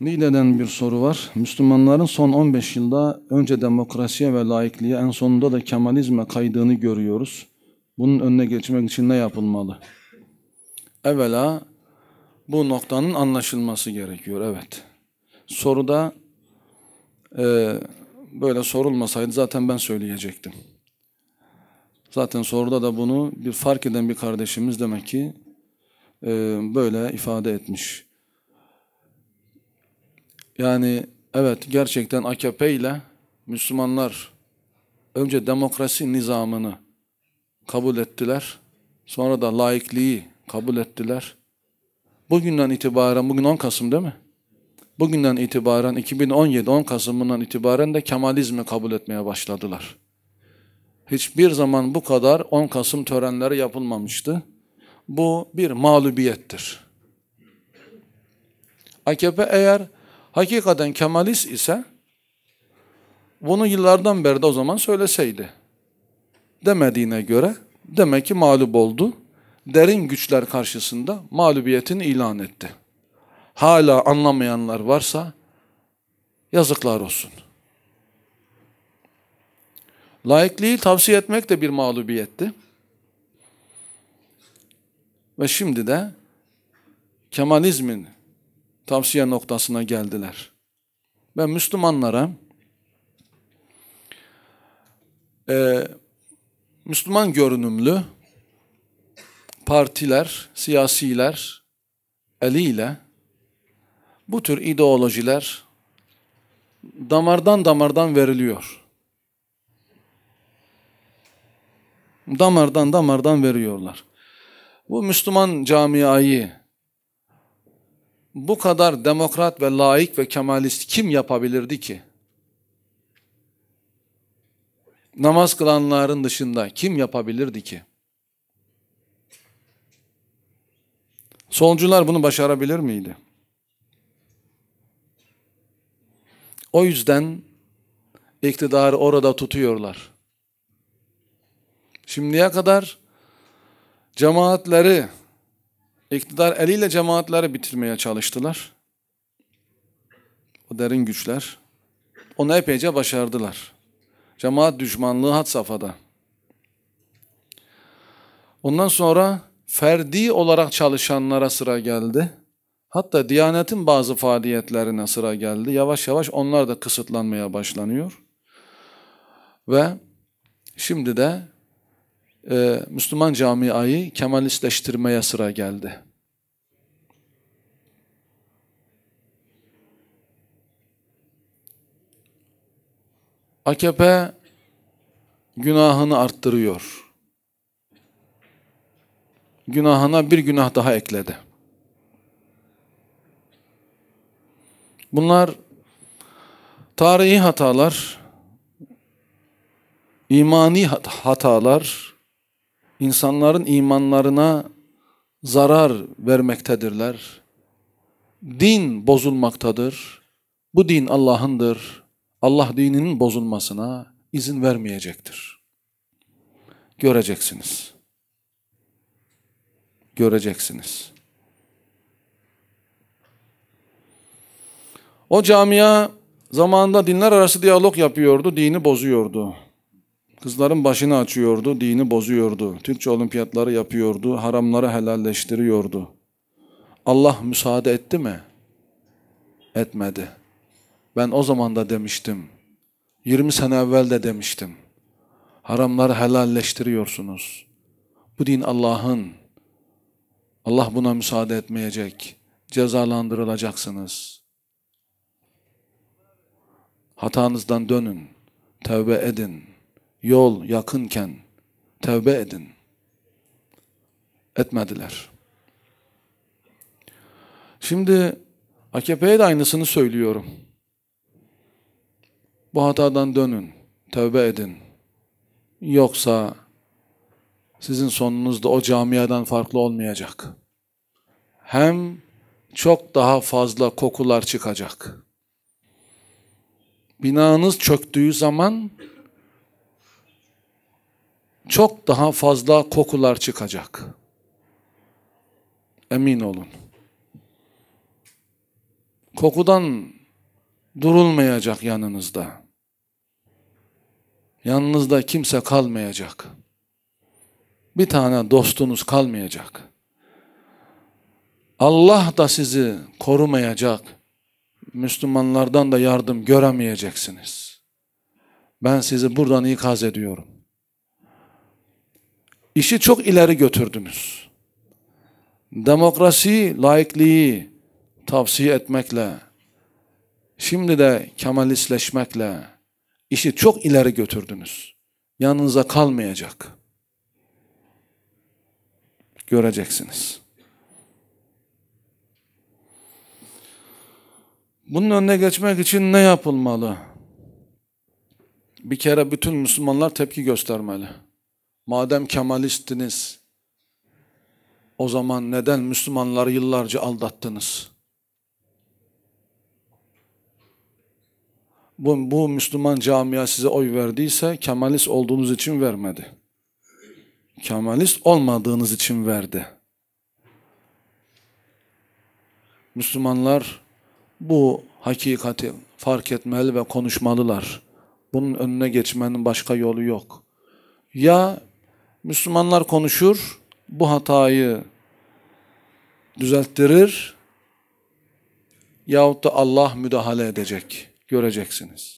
Niğde'den bir soru var. Müslümanların son 15 yılda önce demokrasiye ve laikliğe en sonunda da kemalizme kaydığını görüyoruz. Bunun önüne geçmek için ne yapılmalı? Evvela bu noktanın anlaşılması gerekiyor. Evet. Soruda e, böyle sorulmasaydı zaten ben söyleyecektim. Zaten soruda da bunu bir fark eden bir kardeşimiz demek ki e, böyle ifade etmiş. Yani evet gerçekten AKP ile Müslümanlar önce demokrasi nizamını kabul ettiler. Sonra da laikliği kabul ettiler. Bugünden itibaren, bugün 10 Kasım değil mi? Bugünden itibaren 2017 10 Kasım'ından itibaren de Kemalizmi kabul etmeye başladılar. Hiçbir zaman bu kadar 10 Kasım törenleri yapılmamıştı. Bu bir mağlubiyettir. AKP eğer hakikaten kemalist ise bunu yıllardan beri de o zaman söyleseydi. Demediğine göre demek ki mağlup oldu. Derin güçler karşısında mağlubiyetini ilan etti. Hala anlamayanlar varsa yazıklar olsun. Laikliği tavsiye etmek de bir mağlubiyetti. Ve şimdi de Kemalizmin tavsiye noktasına geldiler. Ben Müslümanlara e, Müslüman görünümlü partiler, siyasiler eliyle bu tür ideolojiler damardan damardan veriliyor. Damardan damardan veriyorlar. Bu Müslüman camiayı bu kadar demokrat ve laik ve kemalist kim yapabilirdi ki? Namaz kılanların dışında kim yapabilirdi ki? Solcular bunu başarabilir miydi? O yüzden iktidarı orada tutuyorlar. Şimdiye kadar cemaatleri İktidar eliyle cemaatleri bitirmeye çalıştılar. O derin güçler. Onu epeyce başardılar. Cemaat düşmanlığı had safhada. Ondan sonra ferdi olarak çalışanlara sıra geldi. Hatta Diyanet'in bazı faaliyetlerine sıra geldi. Yavaş yavaş onlar da kısıtlanmaya başlanıyor. Ve şimdi de e, Müslüman camiayı kemalistleştirmeye sıra geldi. AKP günahını arttırıyor. Günahına bir günah daha ekledi. Bunlar tarihi hatalar, imani hatalar, insanların imanlarına zarar vermektedirler. Din bozulmaktadır. Bu din Allah'ındır. Allah dininin bozulmasına izin vermeyecektir. Göreceksiniz. Göreceksiniz. O camia zamanında dinler arası diyalog yapıyordu, dini bozuyordu. Kızların başını açıyordu, dini bozuyordu. Türkçe olimpiyatları yapıyordu, haramları helalleştiriyordu. Allah müsaade etti mi? Etmedi. Ben o zaman da demiştim. 20 sene evvel de demiştim. Haramları helalleştiriyorsunuz. Bu din Allah'ın. Allah buna müsaade etmeyecek. Cezalandırılacaksınız. Hatanızdan dönün. Tevbe edin yol yakınken tevbe edin. Etmediler. Şimdi AKP'ye de aynısını söylüyorum. Bu hatadan dönün, tevbe edin. Yoksa sizin sonunuz da o camiadan farklı olmayacak. Hem çok daha fazla kokular çıkacak. Binanız çöktüğü zaman çok daha fazla kokular çıkacak. Emin olun. Kokudan durulmayacak yanınızda. Yanınızda kimse kalmayacak. Bir tane dostunuz kalmayacak. Allah da sizi korumayacak. Müslümanlardan da yardım göremeyeceksiniz. Ben sizi buradan ikaz ediyorum işi çok ileri götürdünüz. Demokrasi, layıklığı tavsiye etmekle, şimdi de kemalistleşmekle işi çok ileri götürdünüz. Yanınıza kalmayacak. Göreceksiniz. Bunun önüne geçmek için ne yapılmalı? Bir kere bütün Müslümanlar tepki göstermeli. Madem Kemalistiniz, o zaman neden Müslümanları yıllarca aldattınız? Bu, bu Müslüman camia size oy verdiyse Kemalist olduğunuz için vermedi. Kemalist olmadığınız için verdi. Müslümanlar bu hakikati fark etmeli ve konuşmalılar. Bunun önüne geçmenin başka yolu yok. Ya Müslümanlar konuşur, bu hatayı düzelttirir yahut da Allah müdahale edecek. Göreceksiniz.